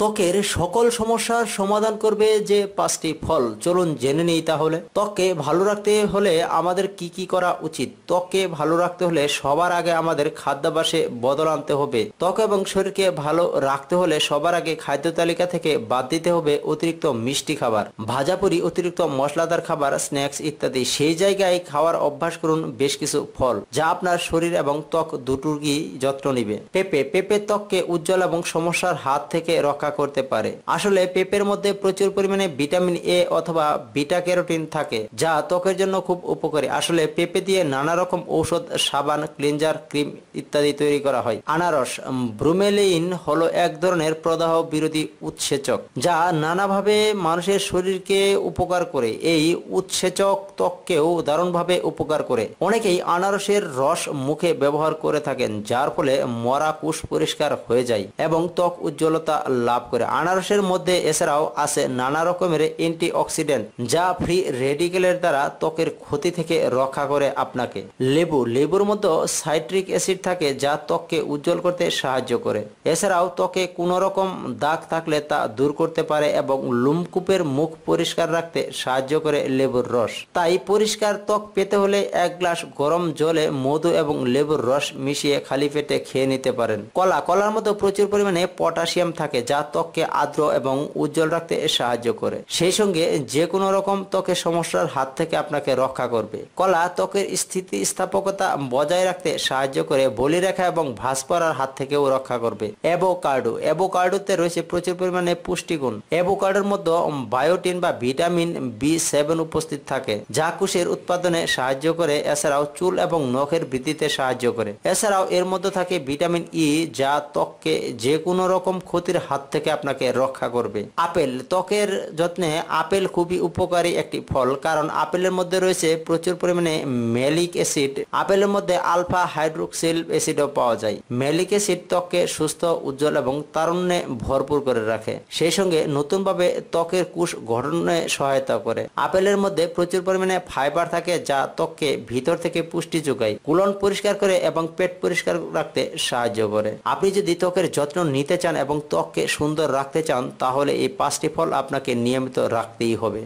ত্বকের সকল সমস্যার সমাধান করবে যে পাঁচটি ফল চলুন জেনে নিই তাহলে ত্বকে ভালো রাখতে হলে আমাদের কি কি করা উচিত ত্বককে ভালো রাখতে হলে সবার আগে আমাদের খাদ্যাভ্যাসে বদল আনতে হবে ত্বক এবং শরীরকে ভালো রাখতে হলে সবার আগে খাদ্য তালিকা থেকে বাদ দিতে হবে অতিরিক্ত মিষ্টি খাবার ভাজাপুরি অতিরিক্ত মশলাদার খাবার স্ন্যাক্স ইত্যাদি সেই জায়গায় খাওয়ার অভ্যাস করুন বেশ কিছু ফল যা আপনার শরীর এবং ত্বক দুটোরই যত্ন নিবে পেঁপে পেঁপে ত্বককে উজ্জ্বল এবং সমস্যার হাত থেকে রক্ষা রক্ষা করতে পারে আসলে পেঁপের মধ্যে প্রচুর পরিমাণে ভিটামিন এ অথবা বিটা ক্যারোটিন থাকে যা ত্বকের জন্য খুব উপকারী আসলে পেঁপে দিয়ে নানা রকম ঔষধ সাবান ক্লিনজার ক্রিম ইত্যাদি তৈরি করা হয় আনারস ব্রুমেলিন হলো এক ধরনের প্রদাহ বিরোধী উৎসেচক যা নানাভাবে মানুষের শরীরকে উপকার করে এই উৎসেচক ত্বককেও দারুণভাবে উপকার করে অনেকেই আনারসের রস মুখে ব্যবহার করে থাকেন যার ফলে মরা কুশ পরিষ্কার হয়ে যায় এবং ত্বক উজ্জ্বলতা লাভ লাভ করে আনারসের মধ্যে এছাড়াও আছে নানা রকমের অ্যান্টি অক্সিডেন্ট যা ফ্রি রেডিকেলের দ্বারা ত্বকের ক্ষতি থেকে রক্ষা করে আপনাকে লেবু লেবুর মধ্যে সাইট্রিক অ্যাসিড থাকে যা ত্বককে উজ্জ্বল করতে সাহায্য করে এছাড়াও ত্বকে কোনো রকম দাগ থাকলে তা দূর করতে পারে এবং লুমকূপের মুখ পরিষ্কার রাখতে সাহায্য করে লেবুর রস তাই পরিষ্কার ত্বক পেতে হলে এক গ্লাস গরম জলে মধু এবং লেবুর রস মিশিয়ে খালি পেটে খেয়ে নিতে পারেন কলা কলার মধ্যে প্রচুর পরিমাণে পটাশিয়াম থাকে যা ত্বককে আর্দ্র এবং উজ্জ্বল রাখতে সাহায্য করে সেই সঙ্গে যে কোনো রকম ত্বকের সমস্যার হাত থেকে আপনাকে রক্ষা করবে কলা ত্বকের স্থাপকতা বজায় রাখতে সাহায্য করে বলি রেখা এবং ভাস পড়ার হাত থেকেও রক্ষা করবে অ্যাভোকার্ডো অ্যাভোকার্ডোতে রয়েছে প্রচুর পরিমাণে পুষ্টিগুণ অ্যাভোকার্ডোর মধ্যে বায়োটিন বা ভিটামিন বি সেভেন উপস্থিত থাকে যা কুশের উৎপাদনে সাহায্য করে এছাড়াও চুল এবং নখের বৃদ্ধিতে সাহায্য করে এছাড়াও এর মধ্যে থাকে ভিটামিন ই যা ত্বককে যে কোনো রকম ক্ষতির হাত থেকে থেকে আপনাকে রক্ষা করবে আপেল ত্বকের যত্নে আপেল খুবই উপকারী একটি ফল কারণ আপেলের মধ্যে রয়েছে প্রচুর পরিমাণে মেলিক অ্যাসিড আপেলের মধ্যে আলফা হাইড্রোক্সিল অ্যাসিডও পাওয়া যায় মেলিক অ্যাসিড ত্বককে সুস্থ উজ্জ্বল এবং তারুণ্যে ভরপুর করে রাখে সেই সঙ্গে নতুনভাবে ত্বকের কুশ গঠনে সহায়তা করে আপেলের মধ্যে প্রচুর পরিমাণে ফাইবার থাকে যা ত্বককে ভিতর থেকে পুষ্টি যোগায় কুলন পরিষ্কার করে এবং পেট পরিষ্কার রাখতে সাহায্য করে আপনি যদি ত্বকের যত্ন নিতে চান এবং ত্বককে সুন্দর সুন্দর রাখতে চান তাহলে এই পাঁচটি ফল আপনাকে নিয়মিত রাখতেই হবে